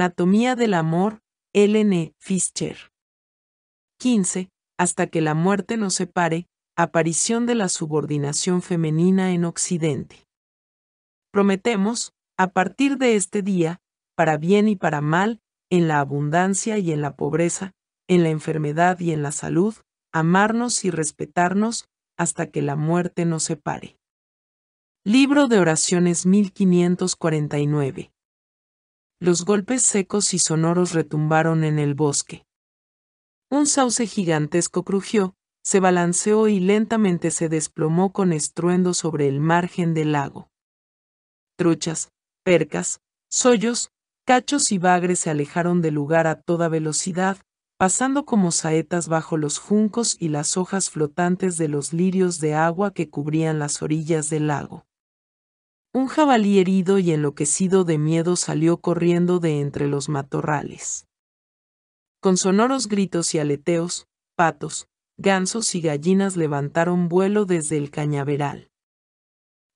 Anatomía del Amor, L.N. Fischer. 15. Hasta que la muerte nos separe, aparición de la subordinación femenina en Occidente. Prometemos, a partir de este día, para bien y para mal, en la abundancia y en la pobreza, en la enfermedad y en la salud, amarnos y respetarnos hasta que la muerte nos separe. Libro de Oraciones 1549 los golpes secos y sonoros retumbaron en el bosque. Un sauce gigantesco crujió, se balanceó y lentamente se desplomó con estruendo sobre el margen del lago. Truchas, percas, sollos, cachos y bagres se alejaron del lugar a toda velocidad, pasando como saetas bajo los juncos y las hojas flotantes de los lirios de agua que cubrían las orillas del lago. Un jabalí herido y enloquecido de miedo salió corriendo de entre los matorrales. Con sonoros gritos y aleteos, patos, gansos y gallinas levantaron vuelo desde el cañaveral.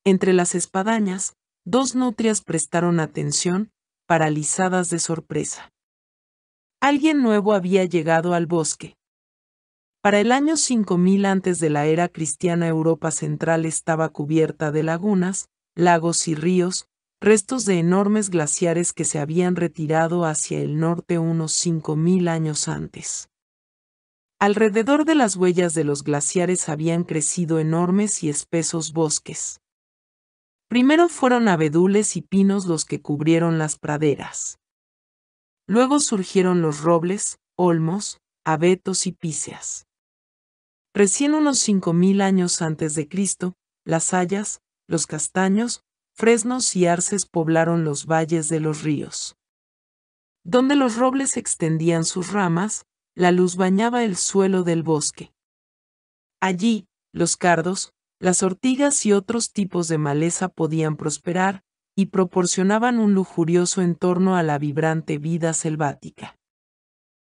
Entre las espadañas, dos nutrias prestaron atención, paralizadas de sorpresa. Alguien nuevo había llegado al bosque. Para el año 5000 antes de la era cristiana Europa Central estaba cubierta de lagunas, lagos y ríos, restos de enormes glaciares que se habían retirado hacia el norte unos 5.000 años antes. Alrededor de las huellas de los glaciares habían crecido enormes y espesos bosques. Primero fueron abedules y pinos los que cubrieron las praderas. Luego surgieron los robles, olmos, abetos y píceas. Recién unos 5.000 años antes de Cristo, las hayas, los castaños, fresnos y arces poblaron los valles de los ríos. Donde los robles extendían sus ramas, la luz bañaba el suelo del bosque. Allí, los cardos, las ortigas y otros tipos de maleza podían prosperar, y proporcionaban un lujurioso entorno a la vibrante vida selvática.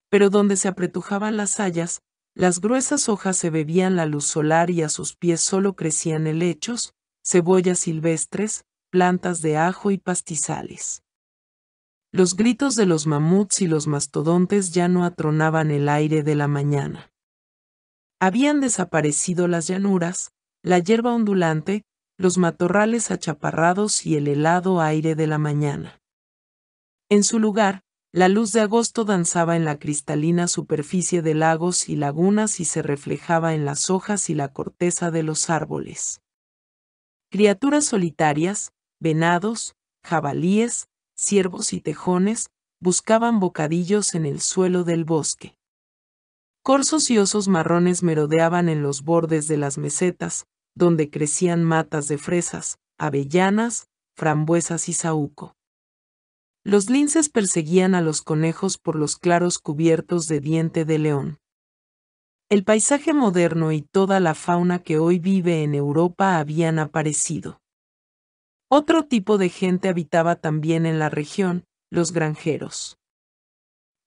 Pero donde se apretujaban las hayas, las gruesas hojas se bebían la luz solar y a sus pies solo crecían helechos, cebollas silvestres, plantas de ajo y pastizales. Los gritos de los mamuts y los mastodontes ya no atronaban el aire de la mañana. Habían desaparecido las llanuras, la hierba ondulante, los matorrales achaparrados y el helado aire de la mañana. En su lugar, la luz de agosto danzaba en la cristalina superficie de lagos y lagunas y se reflejaba en las hojas y la corteza de los árboles criaturas solitarias, venados, jabalíes, ciervos y tejones, buscaban bocadillos en el suelo del bosque. Corsos y osos marrones merodeaban en los bordes de las mesetas, donde crecían matas de fresas, avellanas, frambuesas y saúco. Los linces perseguían a los conejos por los claros cubiertos de diente de león. El paisaje moderno y toda la fauna que hoy vive en Europa habían aparecido. Otro tipo de gente habitaba también en la región, los granjeros.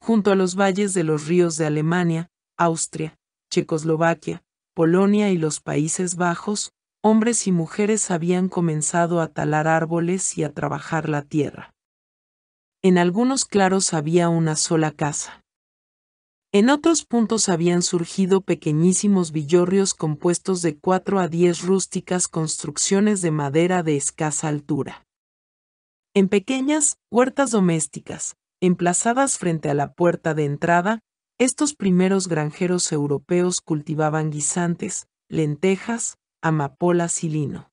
Junto a los valles de los ríos de Alemania, Austria, Checoslovaquia, Polonia y los Países Bajos, hombres y mujeres habían comenzado a talar árboles y a trabajar la tierra. En algunos claros había una sola casa. En otros puntos habían surgido pequeñísimos villorrios compuestos de cuatro a diez rústicas construcciones de madera de escasa altura. En pequeñas huertas domésticas, emplazadas frente a la puerta de entrada, estos primeros granjeros europeos cultivaban guisantes, lentejas, amapolas y lino.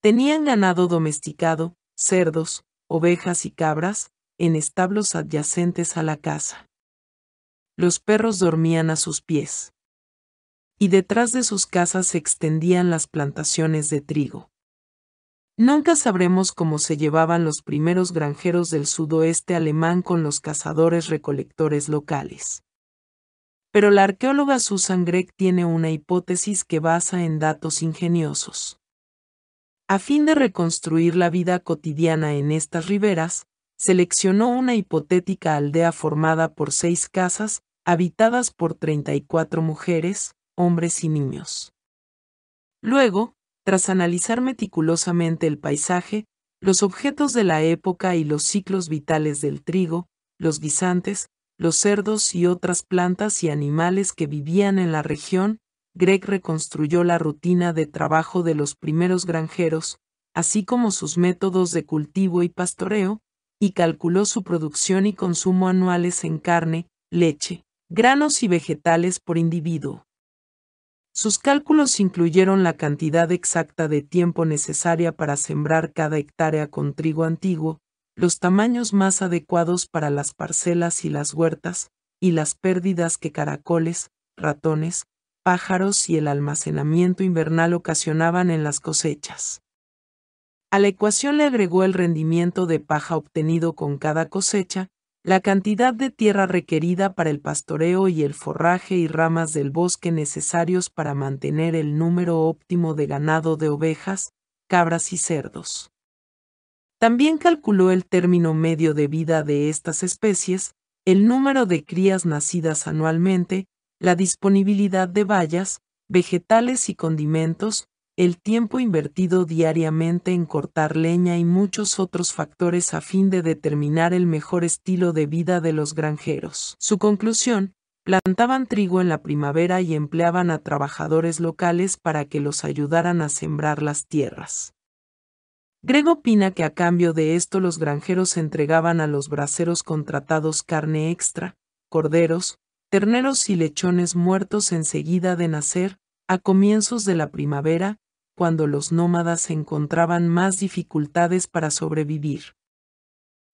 Tenían ganado domesticado, cerdos, ovejas y cabras, en establos adyacentes a la casa los perros dormían a sus pies. Y detrás de sus casas se extendían las plantaciones de trigo. Nunca sabremos cómo se llevaban los primeros granjeros del sudoeste alemán con los cazadores recolectores locales. Pero la arqueóloga Susan Gregg tiene una hipótesis que basa en datos ingeniosos. A fin de reconstruir la vida cotidiana en estas riberas, seleccionó una hipotética aldea formada por seis casas, habitadas por 34 mujeres, hombres y niños. Luego, tras analizar meticulosamente el paisaje, los objetos de la época y los ciclos vitales del trigo, los guisantes, los cerdos y otras plantas y animales que vivían en la región, Greg reconstruyó la rutina de trabajo de los primeros granjeros, así como sus métodos de cultivo y pastoreo, y calculó su producción y consumo anuales en carne, leche, granos y vegetales por individuo. Sus cálculos incluyeron la cantidad exacta de tiempo necesaria para sembrar cada hectárea con trigo antiguo, los tamaños más adecuados para las parcelas y las huertas, y las pérdidas que caracoles, ratones, pájaros y el almacenamiento invernal ocasionaban en las cosechas. A la ecuación le agregó el rendimiento de paja obtenido con cada cosecha, la cantidad de tierra requerida para el pastoreo y el forraje y ramas del bosque necesarios para mantener el número óptimo de ganado de ovejas, cabras y cerdos. También calculó el término medio de vida de estas especies, el número de crías nacidas anualmente, la disponibilidad de bayas, vegetales y condimentos, el tiempo invertido diariamente en cortar leña y muchos otros factores a fin de determinar el mejor estilo de vida de los granjeros. Su conclusión, plantaban trigo en la primavera y empleaban a trabajadores locales para que los ayudaran a sembrar las tierras. Greg opina que a cambio de esto los granjeros entregaban a los braceros contratados carne extra, corderos, terneros y lechones muertos enseguida de nacer, a comienzos de la primavera, cuando los nómadas encontraban más dificultades para sobrevivir.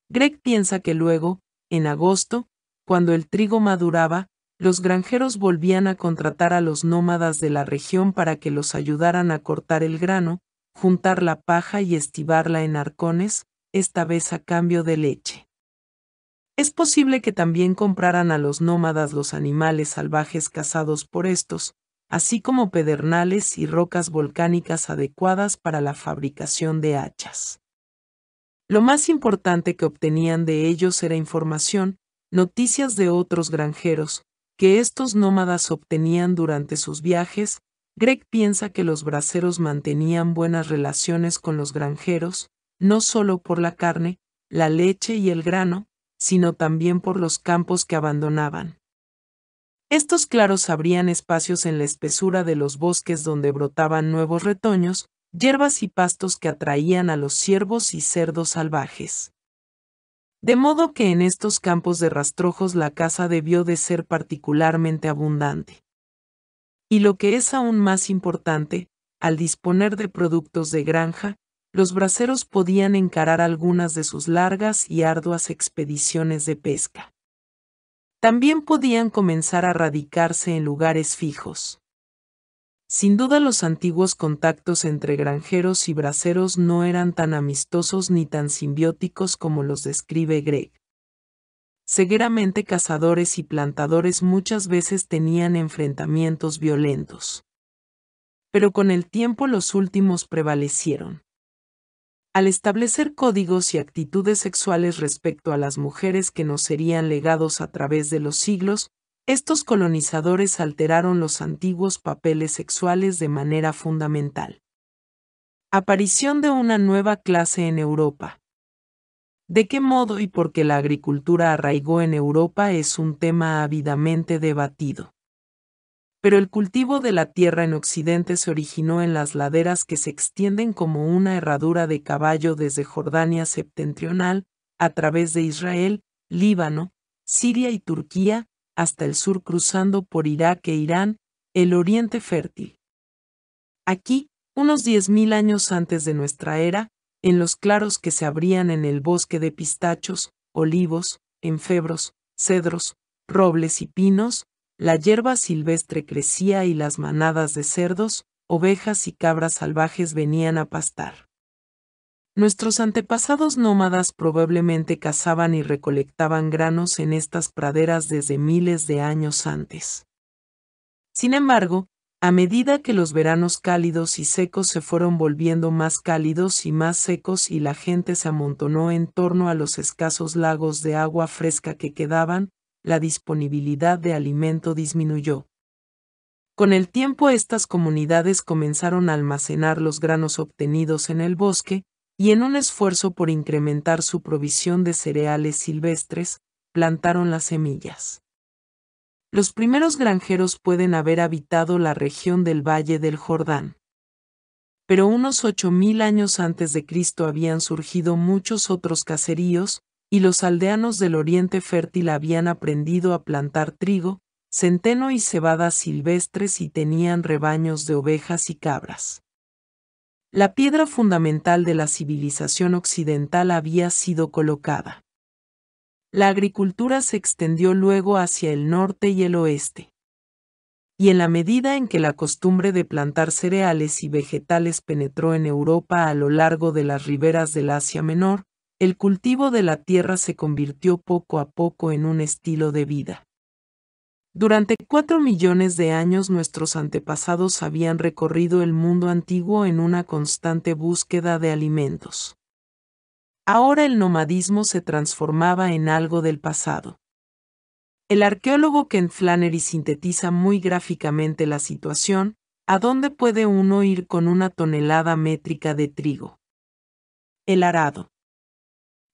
Greg piensa que luego, en agosto, cuando el trigo maduraba, los granjeros volvían a contratar a los nómadas de la región para que los ayudaran a cortar el grano, juntar la paja y estibarla en arcones, esta vez a cambio de leche. Es posible que también compraran a los nómadas los animales salvajes cazados por estos, así como pedernales y rocas volcánicas adecuadas para la fabricación de hachas. Lo más importante que obtenían de ellos era información, noticias de otros granjeros, que estos nómadas obtenían durante sus viajes, Greg piensa que los braceros mantenían buenas relaciones con los granjeros, no solo por la carne, la leche y el grano, sino también por los campos que abandonaban. Estos claros abrían espacios en la espesura de los bosques donde brotaban nuevos retoños, hierbas y pastos que atraían a los ciervos y cerdos salvajes. De modo que en estos campos de rastrojos la caza debió de ser particularmente abundante. Y lo que es aún más importante, al disponer de productos de granja, los braceros podían encarar algunas de sus largas y arduas expediciones de pesca también podían comenzar a radicarse en lugares fijos. Sin duda los antiguos contactos entre granjeros y braceros no eran tan amistosos ni tan simbióticos como los describe Greg. Seguramente cazadores y plantadores muchas veces tenían enfrentamientos violentos. Pero con el tiempo los últimos prevalecieron al establecer códigos y actitudes sexuales respecto a las mujeres que nos serían legados a través de los siglos, estos colonizadores alteraron los antiguos papeles sexuales de manera fundamental. Aparición de una nueva clase en Europa. ¿De qué modo y por qué la agricultura arraigó en Europa es un tema ávidamente debatido? pero el cultivo de la tierra en Occidente se originó en las laderas que se extienden como una herradura de caballo desde Jordania septentrional, a través de Israel, Líbano, Siria y Turquía, hasta el sur cruzando por Irak e Irán, el Oriente Fértil. Aquí, unos mil años antes de nuestra era, en los claros que se abrían en el bosque de pistachos, olivos, enfebros, cedros, robles y pinos, la hierba silvestre crecía y las manadas de cerdos, ovejas y cabras salvajes venían a pastar. Nuestros antepasados nómadas probablemente cazaban y recolectaban granos en estas praderas desde miles de años antes. Sin embargo, a medida que los veranos cálidos y secos se fueron volviendo más cálidos y más secos y la gente se amontonó en torno a los escasos lagos de agua fresca que quedaban, la disponibilidad de alimento disminuyó. Con el tiempo estas comunidades comenzaron a almacenar los granos obtenidos en el bosque, y en un esfuerzo por incrementar su provisión de cereales silvestres, plantaron las semillas. Los primeros granjeros pueden haber habitado la región del Valle del Jordán. Pero unos 8.000 años antes de Cristo habían surgido muchos otros caseríos, y los aldeanos del Oriente Fértil habían aprendido a plantar trigo, centeno y cebadas silvestres y tenían rebaños de ovejas y cabras. La piedra fundamental de la civilización occidental había sido colocada. La agricultura se extendió luego hacia el norte y el oeste. Y en la medida en que la costumbre de plantar cereales y vegetales penetró en Europa a lo largo de las riberas del Asia Menor, el cultivo de la tierra se convirtió poco a poco en un estilo de vida. Durante cuatro millones de años nuestros antepasados habían recorrido el mundo antiguo en una constante búsqueda de alimentos. Ahora el nomadismo se transformaba en algo del pasado. El arqueólogo Ken Flannery sintetiza muy gráficamente la situación, ¿a dónde puede uno ir con una tonelada métrica de trigo? El arado.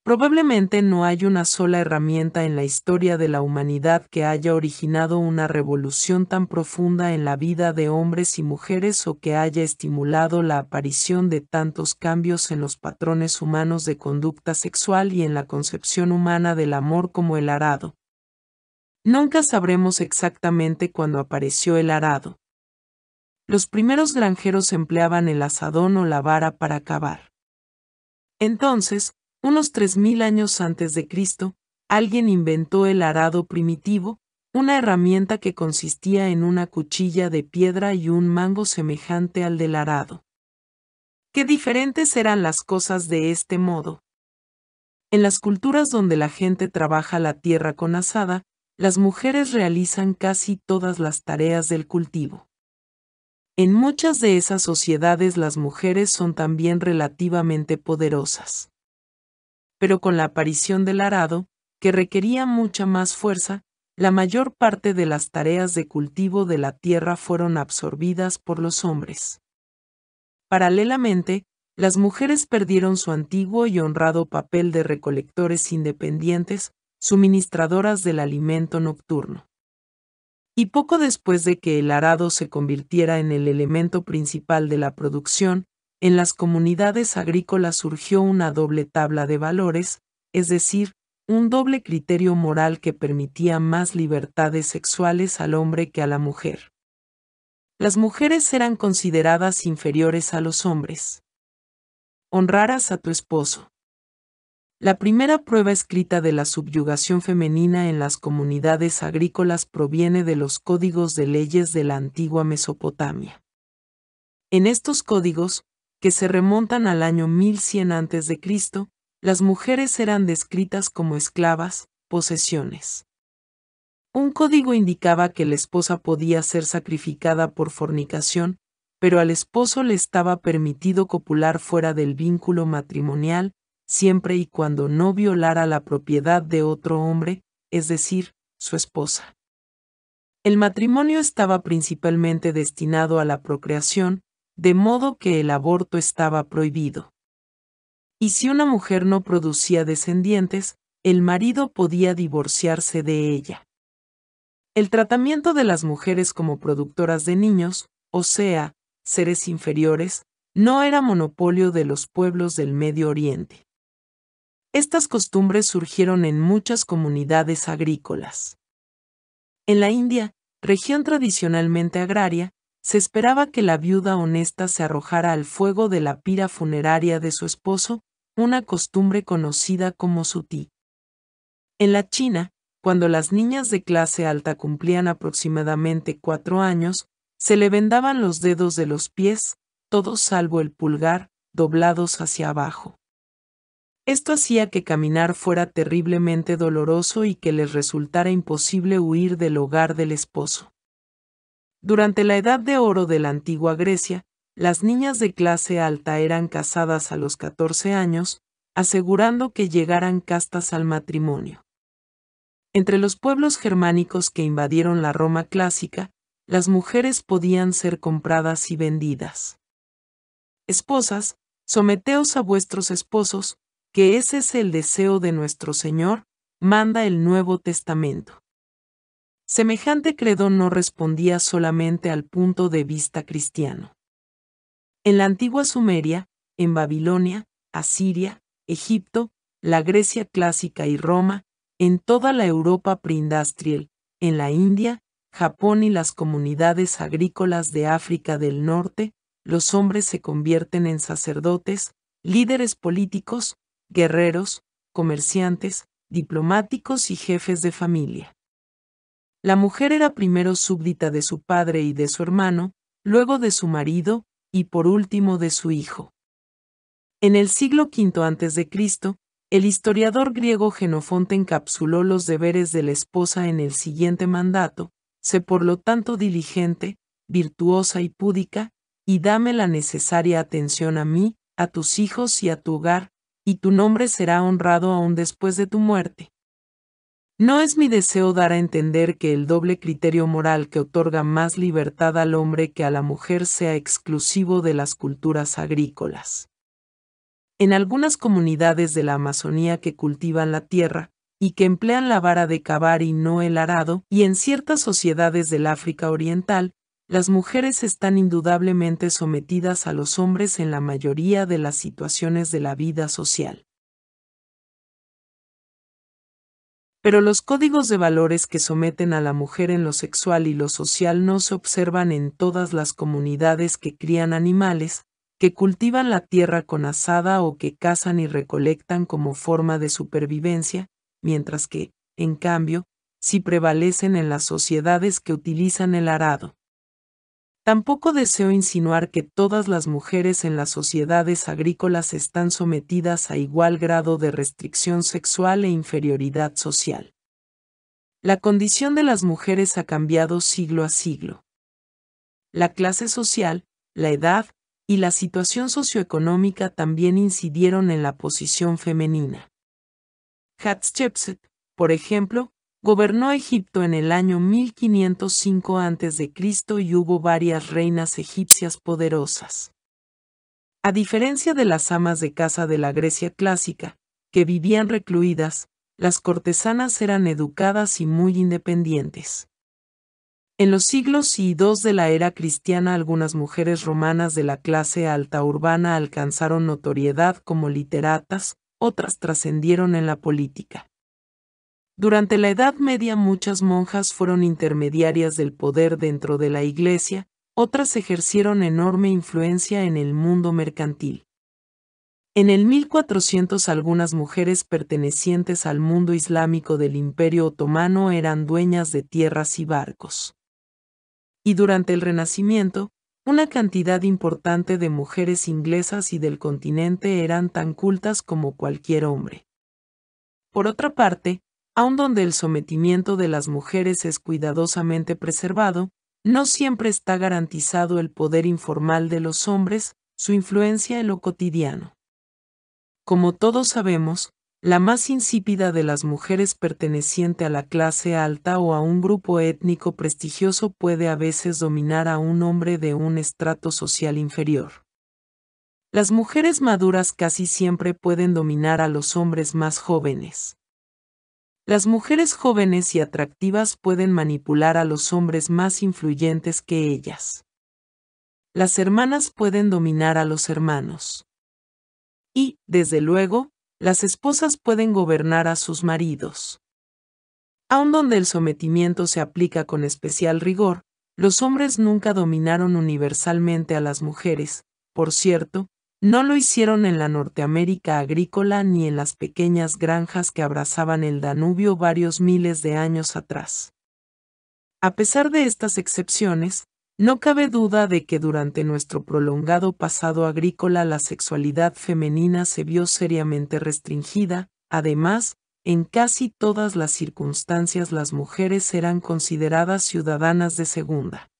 Probablemente no hay una sola herramienta en la historia de la humanidad que haya originado una revolución tan profunda en la vida de hombres y mujeres o que haya estimulado la aparición de tantos cambios en los patrones humanos de conducta sexual y en la concepción humana del amor como el arado. Nunca sabremos exactamente cuándo apareció el arado. Los primeros granjeros empleaban el asadón o la vara para cavar. Entonces, unos 3.000 años antes de Cristo, alguien inventó el arado primitivo, una herramienta que consistía en una cuchilla de piedra y un mango semejante al del arado. Qué diferentes eran las cosas de este modo. En las culturas donde la gente trabaja la tierra con asada, las mujeres realizan casi todas las tareas del cultivo. En muchas de esas sociedades las mujeres son también relativamente poderosas pero con la aparición del arado, que requería mucha más fuerza, la mayor parte de las tareas de cultivo de la tierra fueron absorbidas por los hombres. Paralelamente, las mujeres perdieron su antiguo y honrado papel de recolectores independientes, suministradoras del alimento nocturno. Y poco después de que el arado se convirtiera en el elemento principal de la producción, en las comunidades agrícolas surgió una doble tabla de valores, es decir, un doble criterio moral que permitía más libertades sexuales al hombre que a la mujer. Las mujeres eran consideradas inferiores a los hombres. Honrarás a tu esposo. La primera prueba escrita de la subyugación femenina en las comunidades agrícolas proviene de los códigos de leyes de la antigua Mesopotamia. En estos códigos, que se remontan al año 1100 a.C., las mujeres eran descritas como esclavas, posesiones. Un código indicaba que la esposa podía ser sacrificada por fornicación, pero al esposo le estaba permitido copular fuera del vínculo matrimonial, siempre y cuando no violara la propiedad de otro hombre, es decir, su esposa. El matrimonio estaba principalmente destinado a la procreación, de modo que el aborto estaba prohibido. Y si una mujer no producía descendientes, el marido podía divorciarse de ella. El tratamiento de las mujeres como productoras de niños, o sea, seres inferiores, no era monopolio de los pueblos del Medio Oriente. Estas costumbres surgieron en muchas comunidades agrícolas. En la India, región tradicionalmente agraria, se esperaba que la viuda honesta se arrojara al fuego de la pira funeraria de su esposo, una costumbre conocida como sutí. En la China, cuando las niñas de clase alta cumplían aproximadamente cuatro años, se le vendaban los dedos de los pies, todos salvo el pulgar, doblados hacia abajo. Esto hacía que caminar fuera terriblemente doloroso y que les resultara imposible huir del hogar del esposo. Durante la Edad de Oro de la antigua Grecia, las niñas de clase alta eran casadas a los 14 años, asegurando que llegaran castas al matrimonio. Entre los pueblos germánicos que invadieron la Roma clásica, las mujeres podían ser compradas y vendidas. Esposas, someteos a vuestros esposos, que ese es el deseo de nuestro Señor, manda el Nuevo Testamento. Semejante credo no respondía solamente al punto de vista cristiano. En la antigua Sumeria, en Babilonia, Asiria, Egipto, la Grecia clásica y Roma, en toda la Europa preindustrial, en la India, Japón y las comunidades agrícolas de África del Norte, los hombres se convierten en sacerdotes, líderes políticos, guerreros, comerciantes, diplomáticos y jefes de familia. La mujer era primero súbdita de su padre y de su hermano, luego de su marido, y por último de su hijo. En el siglo V a.C., el historiador griego Genofonte encapsuló los deberes de la esposa en el siguiente mandato, sé por lo tanto diligente, virtuosa y púdica, y dame la necesaria atención a mí, a tus hijos y a tu hogar, y tu nombre será honrado aún después de tu muerte. No es mi deseo dar a entender que el doble criterio moral que otorga más libertad al hombre que a la mujer sea exclusivo de las culturas agrícolas. En algunas comunidades de la Amazonía que cultivan la tierra, y que emplean la vara de cavar y no el arado, y en ciertas sociedades del África Oriental, las mujeres están indudablemente sometidas a los hombres en la mayoría de las situaciones de la vida social. pero los códigos de valores que someten a la mujer en lo sexual y lo social no se observan en todas las comunidades que crían animales, que cultivan la tierra con asada o que cazan y recolectan como forma de supervivencia, mientras que, en cambio, sí prevalecen en las sociedades que utilizan el arado, Tampoco deseo insinuar que todas las mujeres en las sociedades agrícolas están sometidas a igual grado de restricción sexual e inferioridad social. La condición de las mujeres ha cambiado siglo a siglo. La clase social, la edad y la situación socioeconómica también incidieron en la posición femenina. Hatshepsut, por ejemplo, Gobernó Egipto en el año 1505 a.C. y hubo varias reinas egipcias poderosas. A diferencia de las amas de casa de la Grecia clásica, que vivían recluidas, las cortesanas eran educadas y muy independientes. En los siglos y II de la era cristiana algunas mujeres romanas de la clase alta urbana alcanzaron notoriedad como literatas, otras trascendieron en la política. Durante la Edad Media muchas monjas fueron intermediarias del poder dentro de la Iglesia, otras ejercieron enorme influencia en el mundo mercantil. En el 1400 algunas mujeres pertenecientes al mundo islámico del Imperio Otomano eran dueñas de tierras y barcos. Y durante el Renacimiento, una cantidad importante de mujeres inglesas y del continente eran tan cultas como cualquier hombre. Por otra parte, aun donde el sometimiento de las mujeres es cuidadosamente preservado, no siempre está garantizado el poder informal de los hombres, su influencia en lo cotidiano. Como todos sabemos, la más insípida de las mujeres perteneciente a la clase alta o a un grupo étnico prestigioso puede a veces dominar a un hombre de un estrato social inferior. Las mujeres maduras casi siempre pueden dominar a los hombres más jóvenes. Las mujeres jóvenes y atractivas pueden manipular a los hombres más influyentes que ellas. Las hermanas pueden dominar a los hermanos. Y, desde luego, las esposas pueden gobernar a sus maridos. Aun donde el sometimiento se aplica con especial rigor, los hombres nunca dominaron universalmente a las mujeres, por cierto, no lo hicieron en la Norteamérica agrícola ni en las pequeñas granjas que abrazaban el Danubio varios miles de años atrás. A pesar de estas excepciones, no cabe duda de que durante nuestro prolongado pasado agrícola la sexualidad femenina se vio seriamente restringida, además, en casi todas las circunstancias las mujeres eran consideradas ciudadanas de segunda.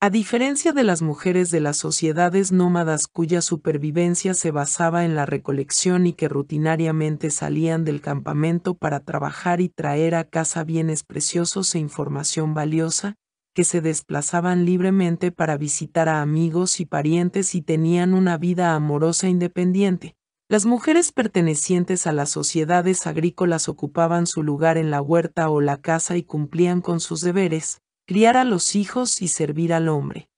A diferencia de las mujeres de las sociedades nómadas cuya supervivencia se basaba en la recolección y que rutinariamente salían del campamento para trabajar y traer a casa bienes preciosos e información valiosa, que se desplazaban libremente para visitar a amigos y parientes y tenían una vida amorosa independiente, las mujeres pertenecientes a las sociedades agrícolas ocupaban su lugar en la huerta o la casa y cumplían con sus deberes, criar a los hijos y servir al hombre.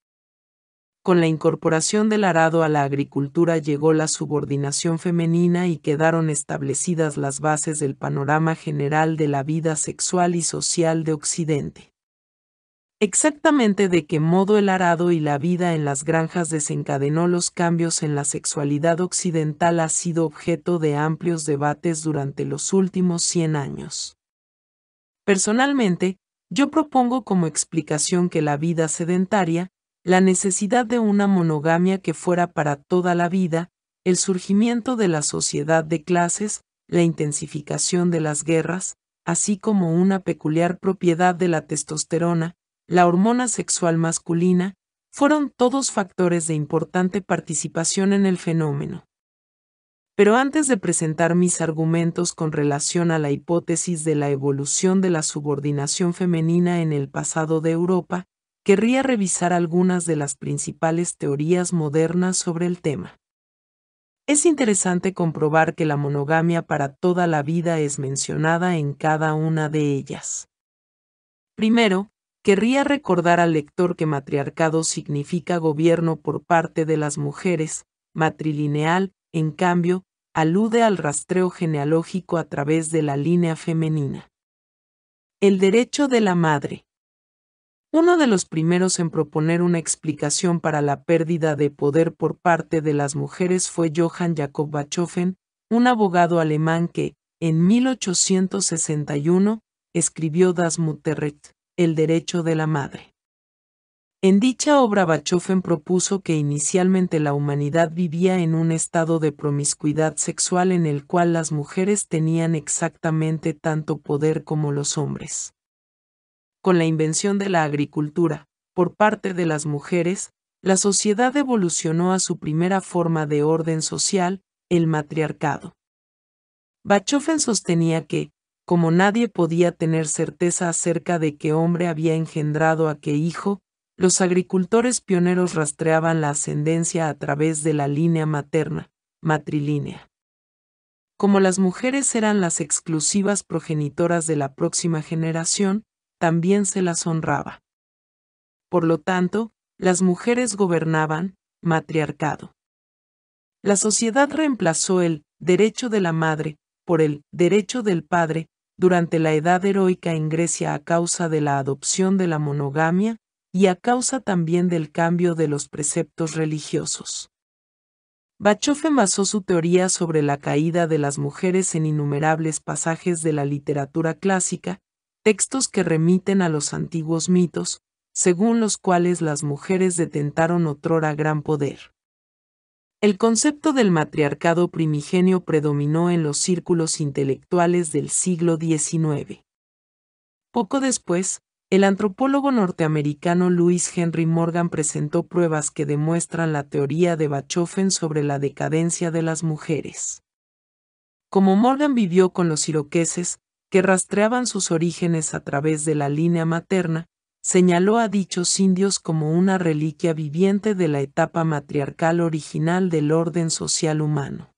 Con la incorporación del arado a la agricultura llegó la subordinación femenina y quedaron establecidas las bases del panorama general de la vida sexual y social de Occidente. Exactamente de qué modo el arado y la vida en las granjas desencadenó los cambios en la sexualidad occidental ha sido objeto de amplios debates durante los últimos 100 años. Personalmente, yo propongo como explicación que la vida sedentaria, la necesidad de una monogamia que fuera para toda la vida, el surgimiento de la sociedad de clases, la intensificación de las guerras, así como una peculiar propiedad de la testosterona, la hormona sexual masculina, fueron todos factores de importante participación en el fenómeno. Pero antes de presentar mis argumentos con relación a la hipótesis de la evolución de la subordinación femenina en el pasado de Europa, querría revisar algunas de las principales teorías modernas sobre el tema. Es interesante comprobar que la monogamia para toda la vida es mencionada en cada una de ellas. Primero, querría recordar al lector que matriarcado significa gobierno por parte de las mujeres, matrilineal, en cambio, alude al rastreo genealógico a través de la línea femenina. El derecho de la madre. Uno de los primeros en proponer una explicación para la pérdida de poder por parte de las mujeres fue Johann Jakob Bachofen, un abogado alemán que, en 1861, escribió Das Mutterrecht, el derecho de la madre. En dicha obra Bachofen propuso que inicialmente la humanidad vivía en un estado de promiscuidad sexual en el cual las mujeres tenían exactamente tanto poder como los hombres. Con la invención de la agricultura, por parte de las mujeres, la sociedad evolucionó a su primera forma de orden social, el matriarcado. Bachofen sostenía que, como nadie podía tener certeza acerca de qué hombre había engendrado a qué hijo, los agricultores pioneros rastreaban la ascendencia a través de la línea materna, matrilínea. Como las mujeres eran las exclusivas progenitoras de la próxima generación, también se las honraba. Por lo tanto, las mujeres gobernaban, matriarcado. La sociedad reemplazó el derecho de la madre por el derecho del padre durante la edad heroica en Grecia a causa de la adopción de la monogamia y a causa también del cambio de los preceptos religiosos. Bachofe basó su teoría sobre la caída de las mujeres en innumerables pasajes de la literatura clásica, textos que remiten a los antiguos mitos, según los cuales las mujeres detentaron otrora gran poder. El concepto del matriarcado primigenio predominó en los círculos intelectuales del siglo XIX. Poco después, el antropólogo norteamericano Louis Henry Morgan presentó pruebas que demuestran la teoría de Bachofen sobre la decadencia de las mujeres. Como Morgan vivió con los iroqueses, que rastreaban sus orígenes a través de la línea materna, señaló a dichos indios como una reliquia viviente de la etapa matriarcal original del orden social humano.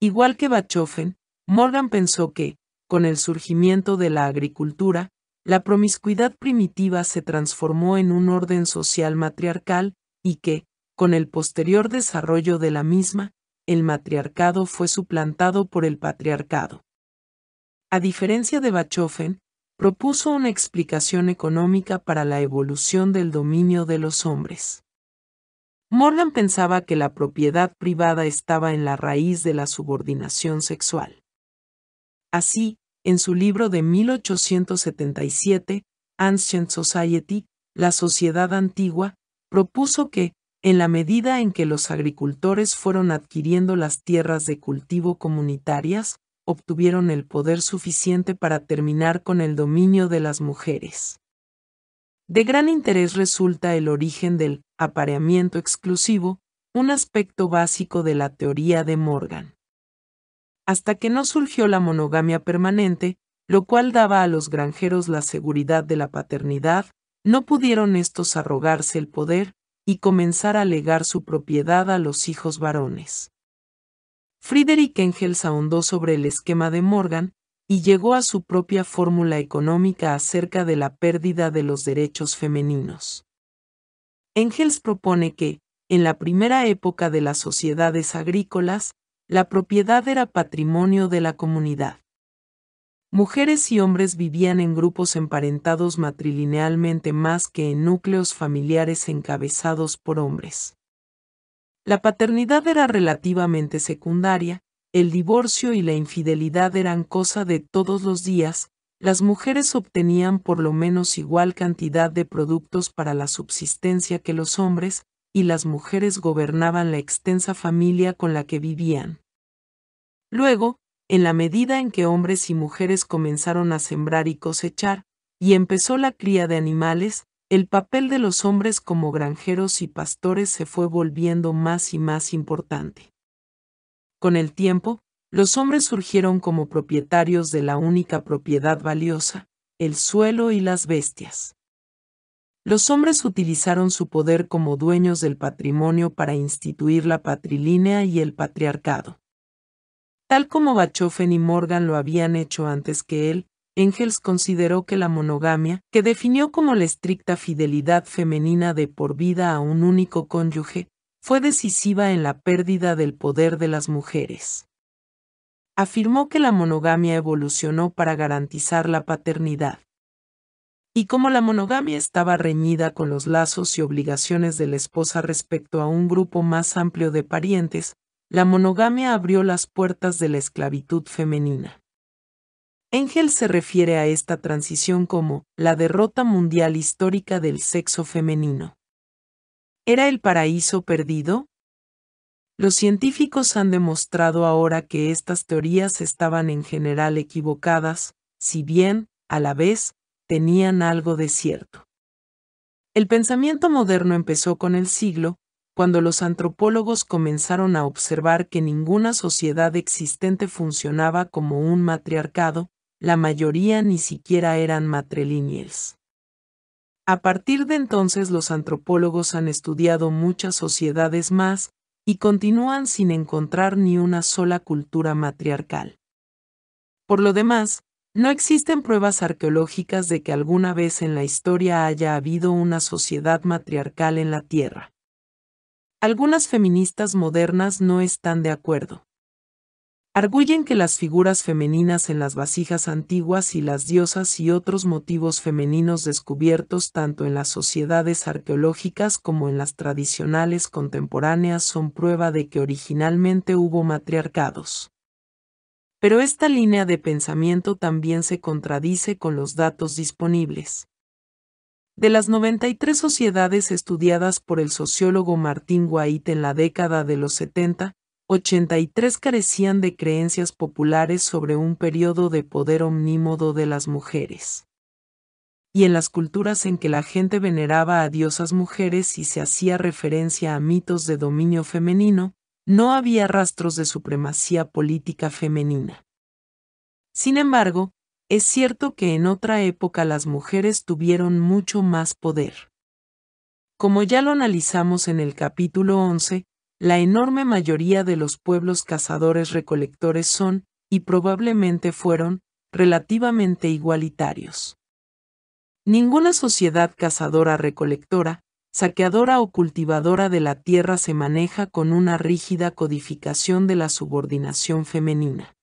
Igual que Bachofen, Morgan pensó que, con el surgimiento de la agricultura, la promiscuidad primitiva se transformó en un orden social matriarcal, y que, con el posterior desarrollo de la misma, el matriarcado fue suplantado por el patriarcado. A diferencia de Bachofen, propuso una explicación económica para la evolución del dominio de los hombres. Morgan pensaba que la propiedad privada estaba en la raíz de la subordinación sexual. Así, en su libro de 1877, Ancient Society, La Sociedad Antigua, propuso que, en la medida en que los agricultores fueron adquiriendo las tierras de cultivo comunitarias, obtuvieron el poder suficiente para terminar con el dominio de las mujeres. De gran interés resulta el origen del apareamiento exclusivo, un aspecto básico de la teoría de Morgan hasta que no surgió la monogamia permanente, lo cual daba a los granjeros la seguridad de la paternidad, no pudieron estos arrogarse el poder y comenzar a legar su propiedad a los hijos varones. Friedrich Engels ahondó sobre el esquema de Morgan y llegó a su propia fórmula económica acerca de la pérdida de los derechos femeninos. Engels propone que, en la primera época de las sociedades agrícolas, la propiedad era patrimonio de la comunidad. Mujeres y hombres vivían en grupos emparentados matrilinealmente más que en núcleos familiares encabezados por hombres. La paternidad era relativamente secundaria, el divorcio y la infidelidad eran cosa de todos los días, las mujeres obtenían por lo menos igual cantidad de productos para la subsistencia que los hombres, y las mujeres gobernaban la extensa familia con la que vivían. Luego, en la medida en que hombres y mujeres comenzaron a sembrar y cosechar, y empezó la cría de animales, el papel de los hombres como granjeros y pastores se fue volviendo más y más importante. Con el tiempo, los hombres surgieron como propietarios de la única propiedad valiosa, el suelo y las bestias. Los hombres utilizaron su poder como dueños del patrimonio para instituir la patrilínea y el patriarcado. Tal como Bachofen y Morgan lo habían hecho antes que él, Engels consideró que la monogamia, que definió como la estricta fidelidad femenina de por vida a un único cónyuge, fue decisiva en la pérdida del poder de las mujeres. Afirmó que la monogamia evolucionó para garantizar la paternidad y como la monogamia estaba reñida con los lazos y obligaciones de la esposa respecto a un grupo más amplio de parientes, la monogamia abrió las puertas de la esclavitud femenina. Engel se refiere a esta transición como la derrota mundial histórica del sexo femenino. ¿Era el paraíso perdido? Los científicos han demostrado ahora que estas teorías estaban en general equivocadas, si bien, a la vez, tenían algo de cierto. El pensamiento moderno empezó con el siglo, cuando los antropólogos comenzaron a observar que ninguna sociedad existente funcionaba como un matriarcado, la mayoría ni siquiera eran matrilineales. A partir de entonces los antropólogos han estudiado muchas sociedades más y continúan sin encontrar ni una sola cultura matriarcal. Por lo demás, no existen pruebas arqueológicas de que alguna vez en la historia haya habido una sociedad matriarcal en la Tierra. Algunas feministas modernas no están de acuerdo. Arguyen que las figuras femeninas en las vasijas antiguas y las diosas y otros motivos femeninos descubiertos tanto en las sociedades arqueológicas como en las tradicionales contemporáneas son prueba de que originalmente hubo matriarcados. Pero esta línea de pensamiento también se contradice con los datos disponibles. De las 93 sociedades estudiadas por el sociólogo Martín Guait en la década de los 70, 83 carecían de creencias populares sobre un periodo de poder omnímodo de las mujeres. Y en las culturas en que la gente veneraba a diosas mujeres y se hacía referencia a mitos de dominio femenino, no había rastros de supremacía política femenina. Sin embargo, es cierto que en otra época las mujeres tuvieron mucho más poder. Como ya lo analizamos en el capítulo 11, la enorme mayoría de los pueblos cazadores-recolectores son, y probablemente fueron, relativamente igualitarios. Ninguna sociedad cazadora-recolectora, saqueadora o cultivadora de la tierra se maneja con una rígida codificación de la subordinación femenina.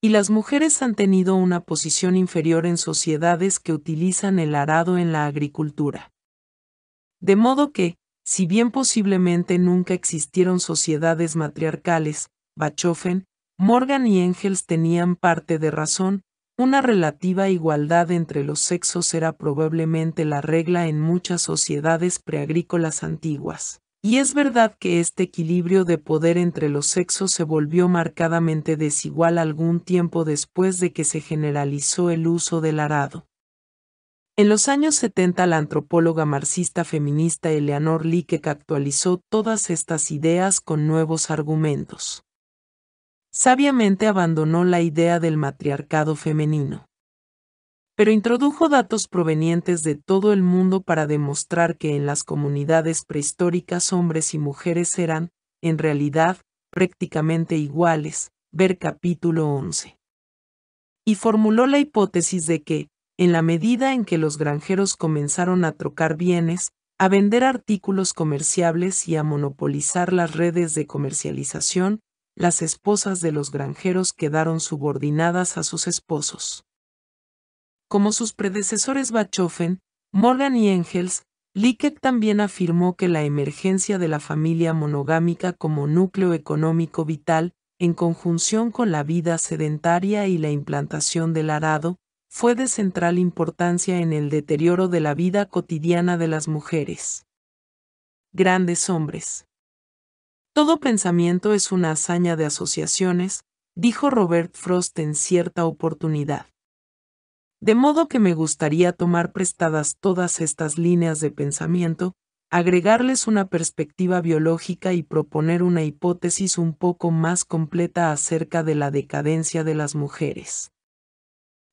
Y las mujeres han tenido una posición inferior en sociedades que utilizan el arado en la agricultura. De modo que, si bien posiblemente nunca existieron sociedades matriarcales, Bachofen, Morgan y Engels tenían parte de razón, una relativa igualdad entre los sexos era probablemente la regla en muchas sociedades preagrícolas antiguas. Y es verdad que este equilibrio de poder entre los sexos se volvió marcadamente desigual algún tiempo después de que se generalizó el uso del arado. En los años 70 la antropóloga marxista feminista Eleanor que actualizó todas estas ideas con nuevos argumentos sabiamente abandonó la idea del matriarcado femenino. Pero introdujo datos provenientes de todo el mundo para demostrar que en las comunidades prehistóricas hombres y mujeres eran, en realidad, prácticamente iguales, ver capítulo 11. Y formuló la hipótesis de que, en la medida en que los granjeros comenzaron a trocar bienes, a vender artículos comerciables y a monopolizar las redes de comercialización, las esposas de los granjeros quedaron subordinadas a sus esposos. Como sus predecesores Bachofen, Morgan y Engels, Likert también afirmó que la emergencia de la familia monogámica como núcleo económico vital, en conjunción con la vida sedentaria y la implantación del arado, fue de central importancia en el deterioro de la vida cotidiana de las mujeres. Grandes hombres. Todo pensamiento es una hazaña de asociaciones, dijo Robert Frost en cierta oportunidad. De modo que me gustaría tomar prestadas todas estas líneas de pensamiento, agregarles una perspectiva biológica y proponer una hipótesis un poco más completa acerca de la decadencia de las mujeres.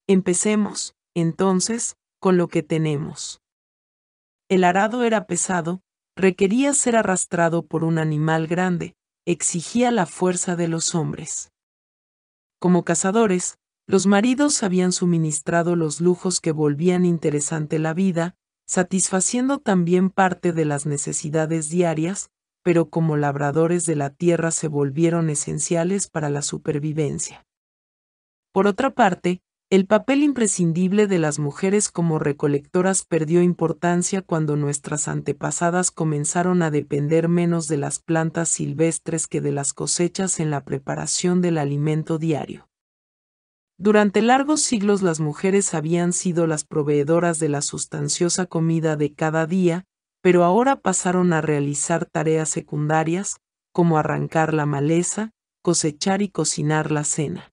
Empecemos, entonces, con lo que tenemos. El arado era pesado, Requería ser arrastrado por un animal grande, exigía la fuerza de los hombres. Como cazadores, los maridos habían suministrado los lujos que volvían interesante la vida, satisfaciendo también parte de las necesidades diarias, pero como labradores de la tierra se volvieron esenciales para la supervivencia. Por otra parte, el papel imprescindible de las mujeres como recolectoras perdió importancia cuando nuestras antepasadas comenzaron a depender menos de las plantas silvestres que de las cosechas en la preparación del alimento diario. Durante largos siglos las mujeres habían sido las proveedoras de la sustanciosa comida de cada día, pero ahora pasaron a realizar tareas secundarias, como arrancar la maleza, cosechar y cocinar la cena.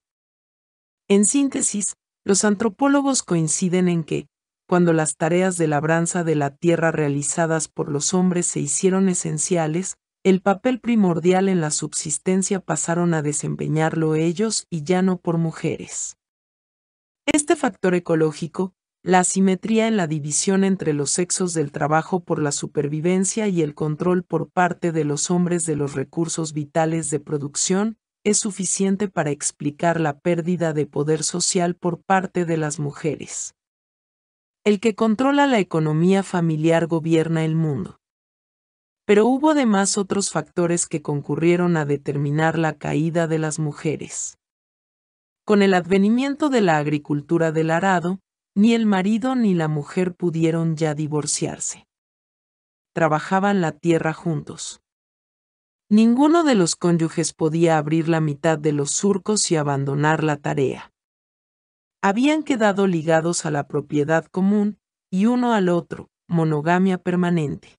En síntesis, los antropólogos coinciden en que, cuando las tareas de labranza de la tierra realizadas por los hombres se hicieron esenciales, el papel primordial en la subsistencia pasaron a desempeñarlo ellos y ya no por mujeres. Este factor ecológico, la asimetría en la división entre los sexos del trabajo por la supervivencia y el control por parte de los hombres de los recursos vitales de producción, es suficiente para explicar la pérdida de poder social por parte de las mujeres. El que controla la economía familiar gobierna el mundo. Pero hubo además otros factores que concurrieron a determinar la caída de las mujeres. Con el advenimiento de la agricultura del arado, ni el marido ni la mujer pudieron ya divorciarse. Trabajaban la tierra juntos. Ninguno de los cónyuges podía abrir la mitad de los surcos y abandonar la tarea. Habían quedado ligados a la propiedad común y uno al otro, monogamia permanente.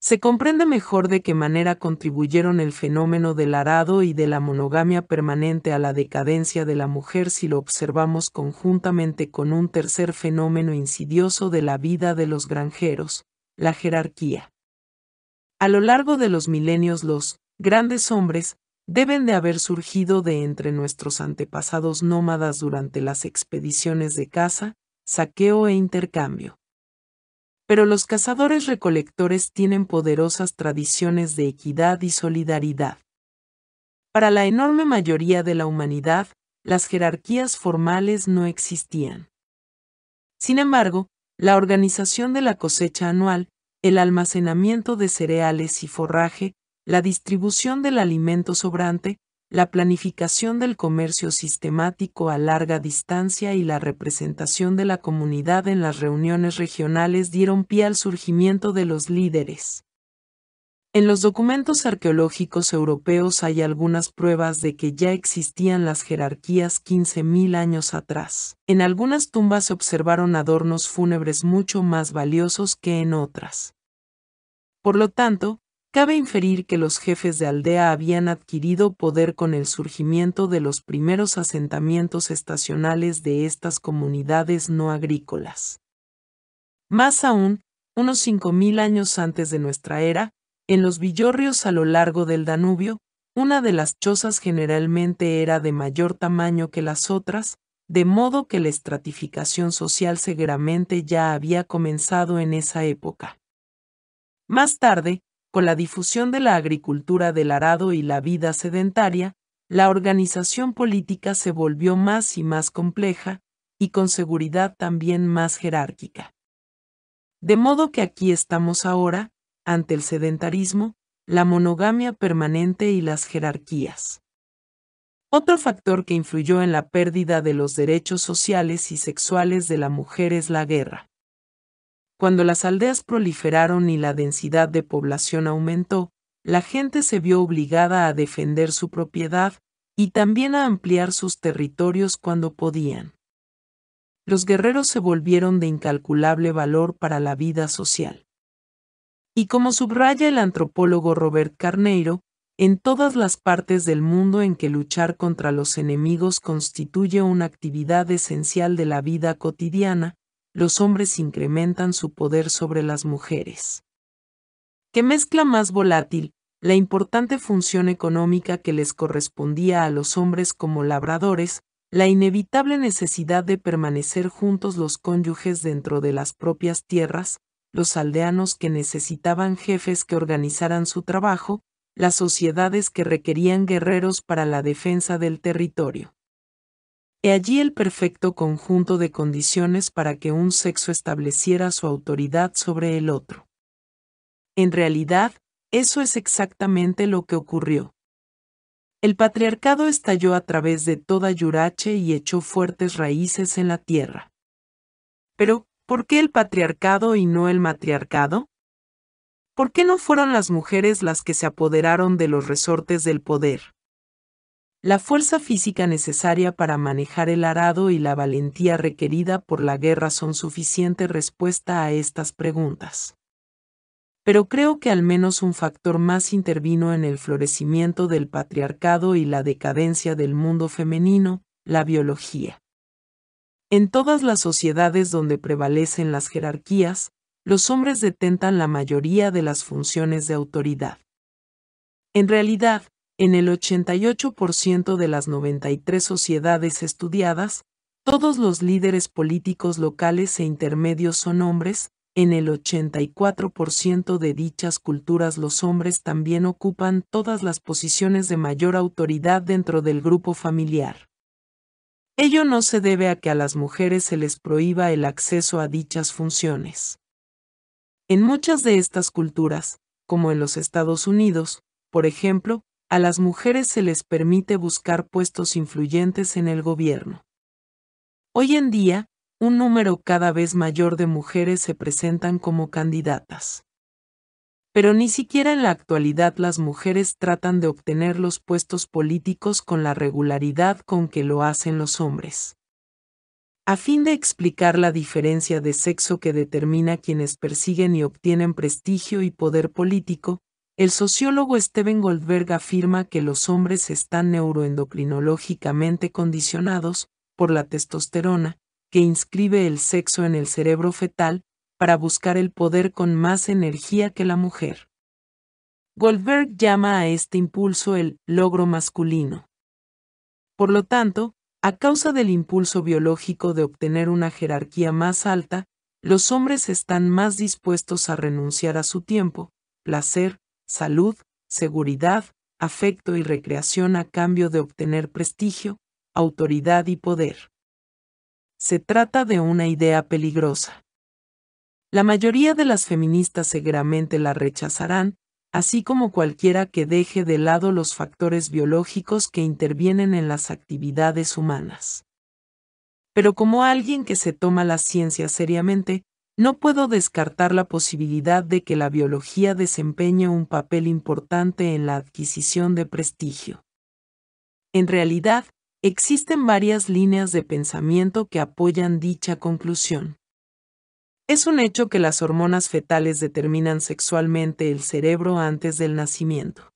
Se comprende mejor de qué manera contribuyeron el fenómeno del arado y de la monogamia permanente a la decadencia de la mujer si lo observamos conjuntamente con un tercer fenómeno insidioso de la vida de los granjeros, la jerarquía. A lo largo de los milenios los grandes hombres deben de haber surgido de entre nuestros antepasados nómadas durante las expediciones de caza, saqueo e intercambio. Pero los cazadores recolectores tienen poderosas tradiciones de equidad y solidaridad. Para la enorme mayoría de la humanidad, las jerarquías formales no existían. Sin embargo, la organización de la cosecha anual, el almacenamiento de cereales y forraje, la distribución del alimento sobrante, la planificación del comercio sistemático a larga distancia y la representación de la comunidad en las reuniones regionales dieron pie al surgimiento de los líderes en los documentos arqueológicos europeos hay algunas pruebas de que ya existían las jerarquías 15.000 años atrás. En algunas tumbas se observaron adornos fúnebres mucho más valiosos que en otras. Por lo tanto, cabe inferir que los jefes de aldea habían adquirido poder con el surgimiento de los primeros asentamientos estacionales de estas comunidades no agrícolas. Más aún, unos 5.000 años antes de nuestra era, en los villorrios a lo largo del Danubio, una de las chozas generalmente era de mayor tamaño que las otras, de modo que la estratificación social seguramente ya había comenzado en esa época. Más tarde, con la difusión de la agricultura del arado y la vida sedentaria, la organización política se volvió más y más compleja, y con seguridad también más jerárquica. De modo que aquí estamos ahora, ante el sedentarismo, la monogamia permanente y las jerarquías. Otro factor que influyó en la pérdida de los derechos sociales y sexuales de la mujer es la guerra. Cuando las aldeas proliferaron y la densidad de población aumentó, la gente se vio obligada a defender su propiedad y también a ampliar sus territorios cuando podían. Los guerreros se volvieron de incalculable valor para la vida social. Y como subraya el antropólogo Robert Carneiro, en todas las partes del mundo en que luchar contra los enemigos constituye una actividad esencial de la vida cotidiana, los hombres incrementan su poder sobre las mujeres. ¿Qué mezcla más volátil, la importante función económica que les correspondía a los hombres como labradores, la inevitable necesidad de permanecer juntos los cónyuges dentro de las propias tierras, los aldeanos que necesitaban jefes que organizaran su trabajo, las sociedades que requerían guerreros para la defensa del territorio. He allí el perfecto conjunto de condiciones para que un sexo estableciera su autoridad sobre el otro. En realidad, eso es exactamente lo que ocurrió. El patriarcado estalló a través de toda Yurache y echó fuertes raíces en la tierra. Pero, ¿Por qué el patriarcado y no el matriarcado? ¿Por qué no fueron las mujeres las que se apoderaron de los resortes del poder? La fuerza física necesaria para manejar el arado y la valentía requerida por la guerra son suficiente respuesta a estas preguntas. Pero creo que al menos un factor más intervino en el florecimiento del patriarcado y la decadencia del mundo femenino, la biología. En todas las sociedades donde prevalecen las jerarquías, los hombres detentan la mayoría de las funciones de autoridad. En realidad, en el 88% de las 93 sociedades estudiadas, todos los líderes políticos locales e intermedios son hombres, en el 84% de dichas culturas los hombres también ocupan todas las posiciones de mayor autoridad dentro del grupo familiar. Ello no se debe a que a las mujeres se les prohíba el acceso a dichas funciones. En muchas de estas culturas, como en los Estados Unidos, por ejemplo, a las mujeres se les permite buscar puestos influyentes en el gobierno. Hoy en día, un número cada vez mayor de mujeres se presentan como candidatas pero ni siquiera en la actualidad las mujeres tratan de obtener los puestos políticos con la regularidad con que lo hacen los hombres. A fin de explicar la diferencia de sexo que determina quienes persiguen y obtienen prestigio y poder político, el sociólogo Steven Goldberg afirma que los hombres están neuroendocrinológicamente condicionados por la testosterona, que inscribe el sexo en el cerebro fetal, para buscar el poder con más energía que la mujer. Goldberg llama a este impulso el logro masculino. Por lo tanto, a causa del impulso biológico de obtener una jerarquía más alta, los hombres están más dispuestos a renunciar a su tiempo, placer, salud, seguridad, afecto y recreación a cambio de obtener prestigio, autoridad y poder. Se trata de una idea peligrosa. La mayoría de las feministas seguramente la rechazarán, así como cualquiera que deje de lado los factores biológicos que intervienen en las actividades humanas. Pero como alguien que se toma la ciencia seriamente, no puedo descartar la posibilidad de que la biología desempeñe un papel importante en la adquisición de prestigio. En realidad, existen varias líneas de pensamiento que apoyan dicha conclusión. Es un hecho que las hormonas fetales determinan sexualmente el cerebro antes del nacimiento.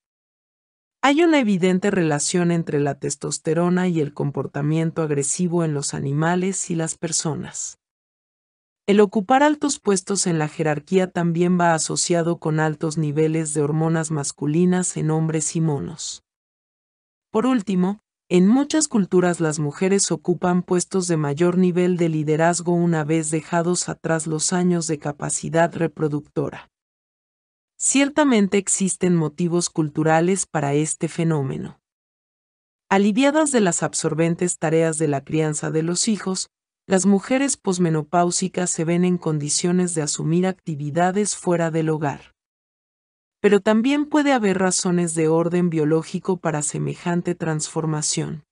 Hay una evidente relación entre la testosterona y el comportamiento agresivo en los animales y las personas. El ocupar altos puestos en la jerarquía también va asociado con altos niveles de hormonas masculinas en hombres y monos. Por último, en muchas culturas las mujeres ocupan puestos de mayor nivel de liderazgo una vez dejados atrás los años de capacidad reproductora. Ciertamente existen motivos culturales para este fenómeno. Aliviadas de las absorbentes tareas de la crianza de los hijos, las mujeres posmenopáusicas se ven en condiciones de asumir actividades fuera del hogar pero también puede haber razones de orden biológico para semejante transformación.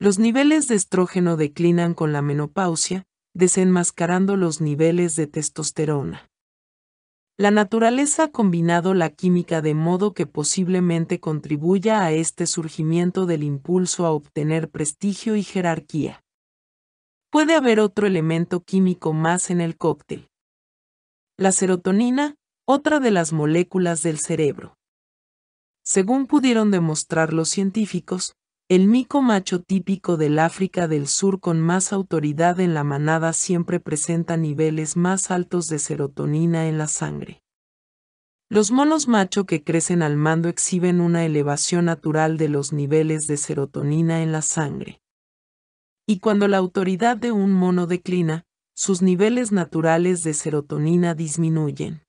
Los niveles de estrógeno declinan con la menopausia, desenmascarando los niveles de testosterona. La naturaleza ha combinado la química de modo que posiblemente contribuya a este surgimiento del impulso a obtener prestigio y jerarquía. Puede haber otro elemento químico más en el cóctel. La serotonina, otra de las moléculas del cerebro. Según pudieron demostrar los científicos, el mico macho típico del África del Sur con más autoridad en la manada siempre presenta niveles más altos de serotonina en la sangre. Los monos macho que crecen al mando exhiben una elevación natural de los niveles de serotonina en la sangre. Y cuando la autoridad de un mono declina, sus niveles naturales de serotonina disminuyen.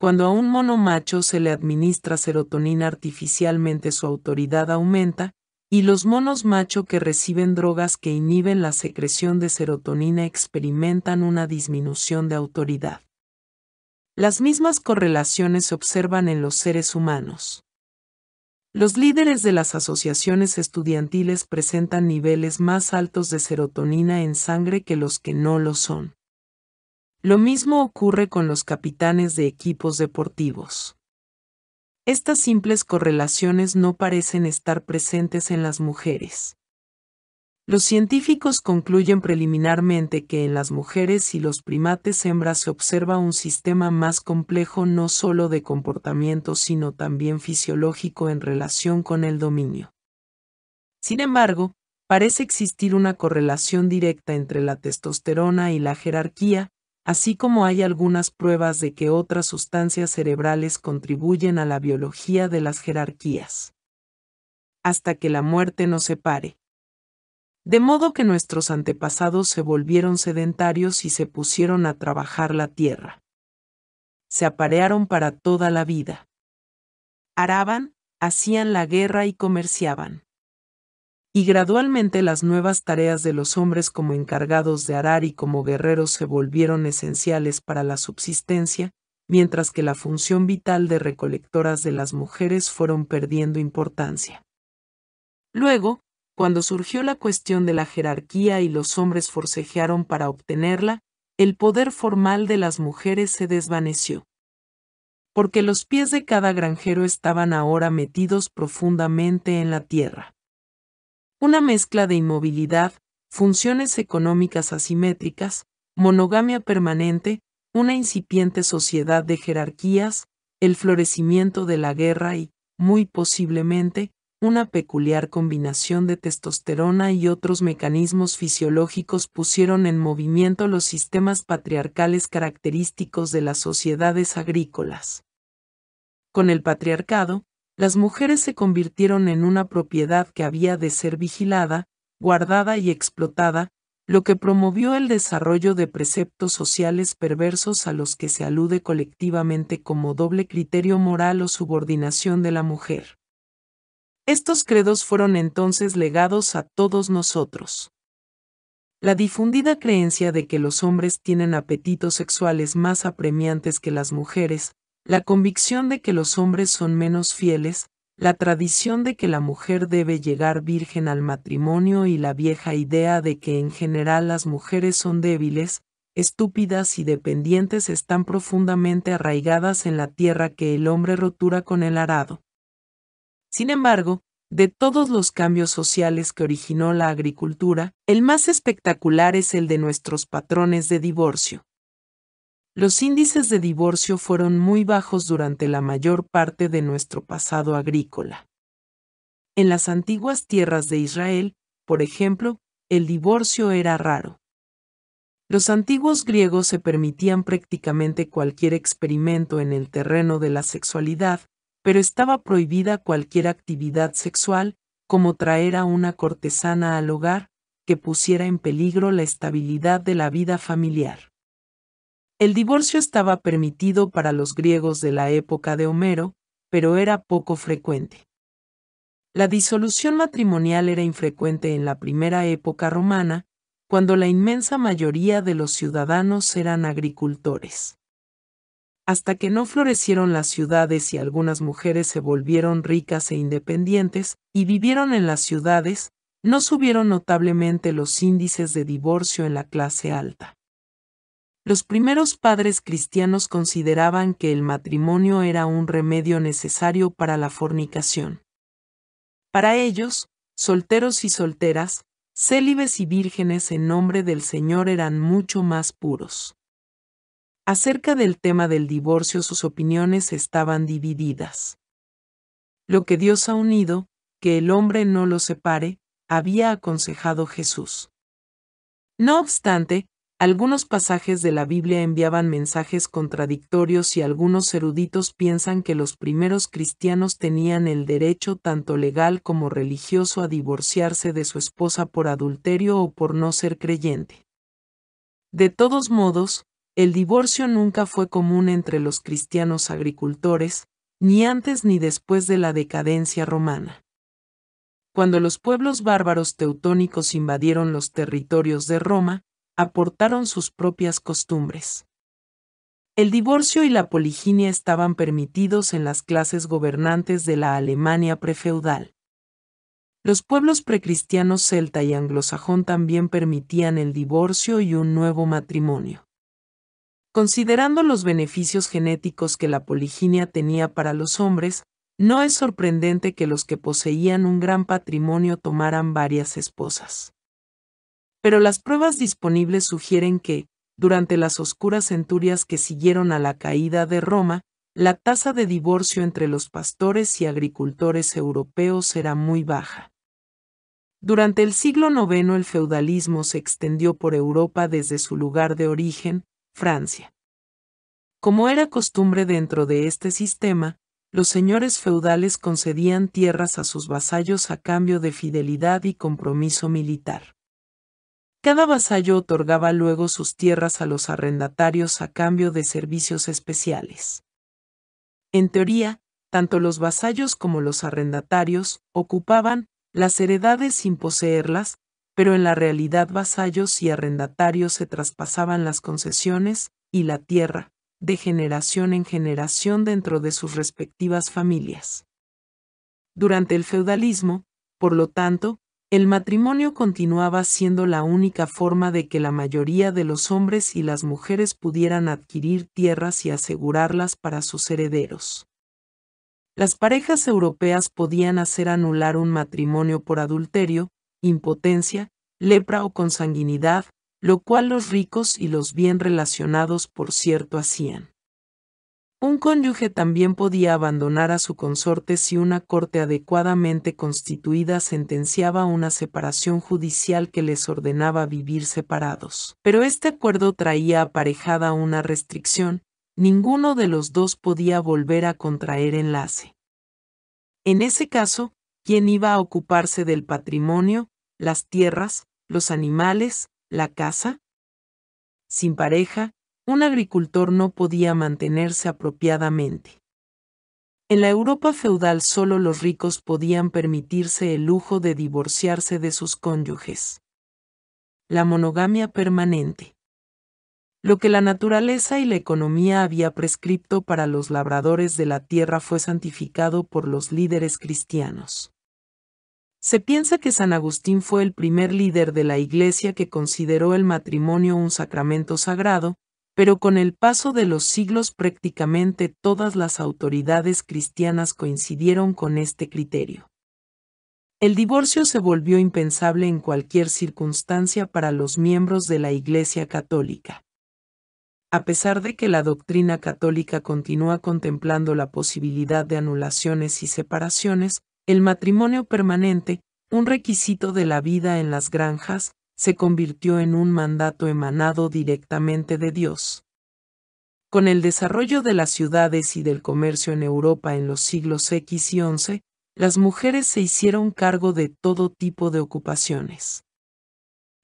Cuando a un mono macho se le administra serotonina artificialmente su autoridad aumenta, y los monos macho que reciben drogas que inhiben la secreción de serotonina experimentan una disminución de autoridad. Las mismas correlaciones se observan en los seres humanos. Los líderes de las asociaciones estudiantiles presentan niveles más altos de serotonina en sangre que los que no lo son. Lo mismo ocurre con los capitanes de equipos deportivos. Estas simples correlaciones no parecen estar presentes en las mujeres. Los científicos concluyen preliminarmente que en las mujeres y los primates hembras se observa un sistema más complejo no solo de comportamiento sino también fisiológico en relación con el dominio. Sin embargo, parece existir una correlación directa entre la testosterona y la jerarquía, así como hay algunas pruebas de que otras sustancias cerebrales contribuyen a la biología de las jerarquías. Hasta que la muerte nos separe. De modo que nuestros antepasados se volvieron sedentarios y se pusieron a trabajar la tierra. Se aparearon para toda la vida. Araban, hacían la guerra y comerciaban y gradualmente las nuevas tareas de los hombres como encargados de arar y como guerreros se volvieron esenciales para la subsistencia, mientras que la función vital de recolectoras de las mujeres fueron perdiendo importancia. Luego, cuando surgió la cuestión de la jerarquía y los hombres forcejearon para obtenerla, el poder formal de las mujeres se desvaneció. Porque los pies de cada granjero estaban ahora metidos profundamente en la tierra una mezcla de inmovilidad, funciones económicas asimétricas, monogamia permanente, una incipiente sociedad de jerarquías, el florecimiento de la guerra y, muy posiblemente, una peculiar combinación de testosterona y otros mecanismos fisiológicos pusieron en movimiento los sistemas patriarcales característicos de las sociedades agrícolas. Con el patriarcado, las mujeres se convirtieron en una propiedad que había de ser vigilada, guardada y explotada, lo que promovió el desarrollo de preceptos sociales perversos a los que se alude colectivamente como doble criterio moral o subordinación de la mujer. Estos credos fueron entonces legados a todos nosotros. La difundida creencia de que los hombres tienen apetitos sexuales más apremiantes que las mujeres, la convicción de que los hombres son menos fieles, la tradición de que la mujer debe llegar virgen al matrimonio y la vieja idea de que en general las mujeres son débiles, estúpidas y dependientes están profundamente arraigadas en la tierra que el hombre rotura con el arado. Sin embargo, de todos los cambios sociales que originó la agricultura, el más espectacular es el de nuestros patrones de divorcio. Los índices de divorcio fueron muy bajos durante la mayor parte de nuestro pasado agrícola. En las antiguas tierras de Israel, por ejemplo, el divorcio era raro. Los antiguos griegos se permitían prácticamente cualquier experimento en el terreno de la sexualidad, pero estaba prohibida cualquier actividad sexual, como traer a una cortesana al hogar, que pusiera en peligro la estabilidad de la vida familiar. El divorcio estaba permitido para los griegos de la época de Homero, pero era poco frecuente. La disolución matrimonial era infrecuente en la primera época romana, cuando la inmensa mayoría de los ciudadanos eran agricultores. Hasta que no florecieron las ciudades y algunas mujeres se volvieron ricas e independientes y vivieron en las ciudades, no subieron notablemente los índices de divorcio en la clase alta. Los primeros padres cristianos consideraban que el matrimonio era un remedio necesario para la fornicación. Para ellos, solteros y solteras, célibes y vírgenes en nombre del Señor eran mucho más puros. Acerca del tema del divorcio sus opiniones estaban divididas. Lo que Dios ha unido, que el hombre no lo separe, había aconsejado Jesús. No obstante, algunos pasajes de la Biblia enviaban mensajes contradictorios y algunos eruditos piensan que los primeros cristianos tenían el derecho tanto legal como religioso a divorciarse de su esposa por adulterio o por no ser creyente. De todos modos, el divorcio nunca fue común entre los cristianos agricultores, ni antes ni después de la decadencia romana. Cuando los pueblos bárbaros teutónicos invadieron los territorios de Roma, aportaron sus propias costumbres. El divorcio y la poliginia estaban permitidos en las clases gobernantes de la Alemania prefeudal. Los pueblos precristianos celta y anglosajón también permitían el divorcio y un nuevo matrimonio. Considerando los beneficios genéticos que la poliginia tenía para los hombres, no es sorprendente que los que poseían un gran patrimonio tomaran varias esposas pero las pruebas disponibles sugieren que, durante las oscuras centurias que siguieron a la caída de Roma, la tasa de divorcio entre los pastores y agricultores europeos era muy baja. Durante el siglo IX el feudalismo se extendió por Europa desde su lugar de origen, Francia. Como era costumbre dentro de este sistema, los señores feudales concedían tierras a sus vasallos a cambio de fidelidad y compromiso militar. Cada vasallo otorgaba luego sus tierras a los arrendatarios a cambio de servicios especiales. En teoría, tanto los vasallos como los arrendatarios ocupaban las heredades sin poseerlas, pero en la realidad vasallos y arrendatarios se traspasaban las concesiones y la tierra, de generación en generación dentro de sus respectivas familias. Durante el feudalismo, por lo tanto, el matrimonio continuaba siendo la única forma de que la mayoría de los hombres y las mujeres pudieran adquirir tierras y asegurarlas para sus herederos. Las parejas europeas podían hacer anular un matrimonio por adulterio, impotencia, lepra o consanguinidad, lo cual los ricos y los bien relacionados por cierto hacían. Un cónyuge también podía abandonar a su consorte si una corte adecuadamente constituida sentenciaba una separación judicial que les ordenaba vivir separados. Pero este acuerdo traía aparejada una restricción, ninguno de los dos podía volver a contraer enlace. En ese caso, ¿quién iba a ocuparse del patrimonio, las tierras, los animales, la casa? Sin pareja, un agricultor no podía mantenerse apropiadamente. En la Europa feudal solo los ricos podían permitirse el lujo de divorciarse de sus cónyuges. La monogamia permanente. Lo que la naturaleza y la economía había prescripto para los labradores de la tierra fue santificado por los líderes cristianos. Se piensa que San Agustín fue el primer líder de la Iglesia que consideró el matrimonio un sacramento sagrado, pero con el paso de los siglos prácticamente todas las autoridades cristianas coincidieron con este criterio. El divorcio se volvió impensable en cualquier circunstancia para los miembros de la Iglesia católica. A pesar de que la doctrina católica continúa contemplando la posibilidad de anulaciones y separaciones, el matrimonio permanente, un requisito de la vida en las granjas, se convirtió en un mandato emanado directamente de Dios. Con el desarrollo de las ciudades y del comercio en Europa en los siglos X y XI, las mujeres se hicieron cargo de todo tipo de ocupaciones.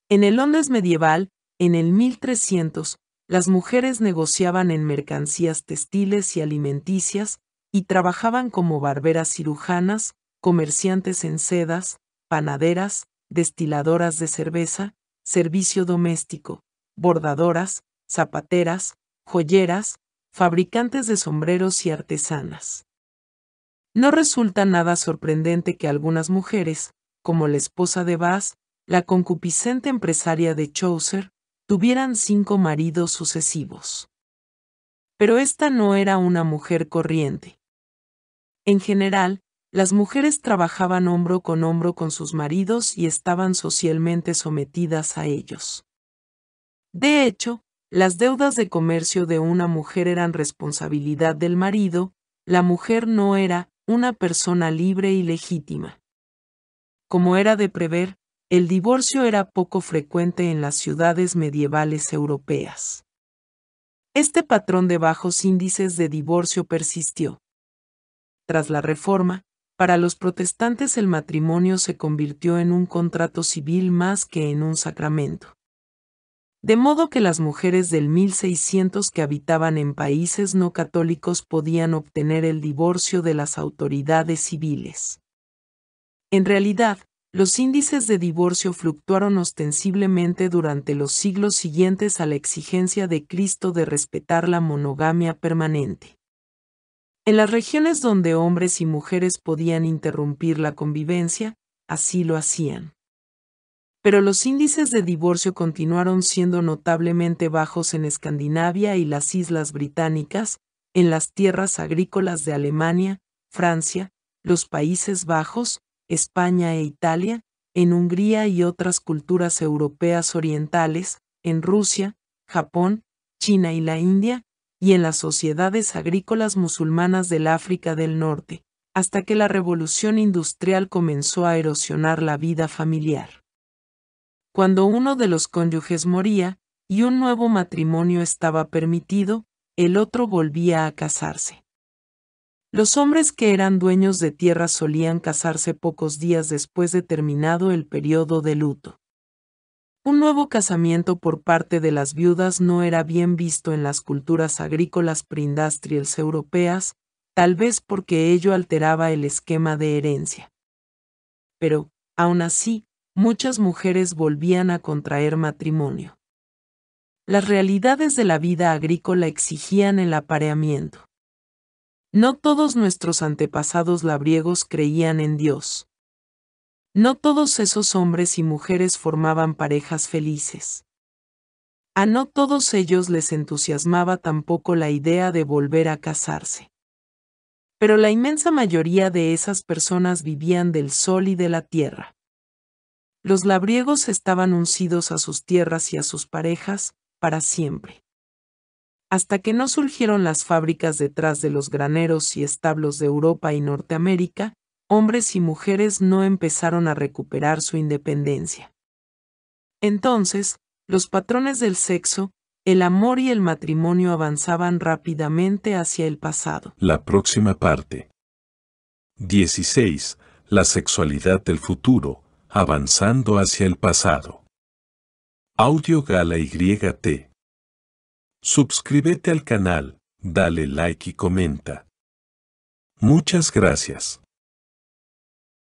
En el Londres medieval, en el 1300, las mujeres negociaban en mercancías textiles y alimenticias y trabajaban como barberas cirujanas, comerciantes en sedas, panaderas, destiladoras de cerveza, servicio doméstico, bordadoras, zapateras, joyeras, fabricantes de sombreros y artesanas. No resulta nada sorprendente que algunas mujeres, como la esposa de Bass, la concupiscente empresaria de Chaucer, tuvieran cinco maridos sucesivos. Pero esta no era una mujer corriente. En general, las mujeres trabajaban hombro con hombro con sus maridos y estaban socialmente sometidas a ellos. De hecho, las deudas de comercio de una mujer eran responsabilidad del marido, la mujer no era una persona libre y legítima. Como era de prever, el divorcio era poco frecuente en las ciudades medievales europeas. Este patrón de bajos índices de divorcio persistió. Tras la Reforma, para los protestantes el matrimonio se convirtió en un contrato civil más que en un sacramento. De modo que las mujeres del 1600 que habitaban en países no católicos podían obtener el divorcio de las autoridades civiles. En realidad, los índices de divorcio fluctuaron ostensiblemente durante los siglos siguientes a la exigencia de Cristo de respetar la monogamia permanente. En las regiones donde hombres y mujeres podían interrumpir la convivencia, así lo hacían. Pero los índices de divorcio continuaron siendo notablemente bajos en Escandinavia y las islas británicas, en las tierras agrícolas de Alemania, Francia, los Países Bajos, España e Italia, en Hungría y otras culturas europeas orientales, en Rusia, Japón, China y la India, y en las sociedades agrícolas musulmanas del África del Norte, hasta que la revolución industrial comenzó a erosionar la vida familiar. Cuando uno de los cónyuges moría, y un nuevo matrimonio estaba permitido, el otro volvía a casarse. Los hombres que eran dueños de tierra solían casarse pocos días después de terminado el periodo de luto. Un nuevo casamiento por parte de las viudas no era bien visto en las culturas agrícolas preindustriales europeas, tal vez porque ello alteraba el esquema de herencia. Pero, aún así, muchas mujeres volvían a contraer matrimonio. Las realidades de la vida agrícola exigían el apareamiento. No todos nuestros antepasados labriegos creían en Dios. No todos esos hombres y mujeres formaban parejas felices. A no todos ellos les entusiasmaba tampoco la idea de volver a casarse. Pero la inmensa mayoría de esas personas vivían del sol y de la tierra. Los labriegos estaban uncidos a sus tierras y a sus parejas, para siempre. Hasta que no surgieron las fábricas detrás de los graneros y establos de Europa y Norteamérica, hombres y mujeres no empezaron a recuperar su independencia. Entonces, los patrones del sexo, el amor y el matrimonio avanzaban rápidamente hacia el pasado. La próxima parte. 16. La sexualidad del futuro, avanzando hacia el pasado. Audio Gala YT. Suscríbete al canal, dale like y comenta. Muchas gracias.